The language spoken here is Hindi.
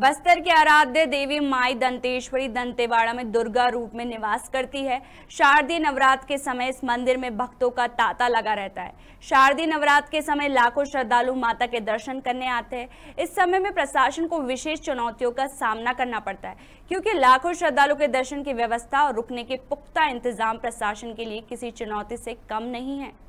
बस्तर की आराध्य देवी माई दंतेश्वरी दंतेवाड़ा में दुर्गा रूप में निवास करती है शारदीय नवरात्र के समय इस मंदिर में भक्तों का तांता लगा रहता है शारदीय नवरात्र के समय लाखों श्रद्धालु माता के दर्शन करने आते हैं इस समय में प्रशासन को विशेष चुनौतियों का सामना करना पड़ता है क्योंकि लाखों श्रद्धालु के दर्शन की व्यवस्था और रुकने के पुख्ता इंतजाम प्रशासन के लिए किसी चुनौती से कम नहीं है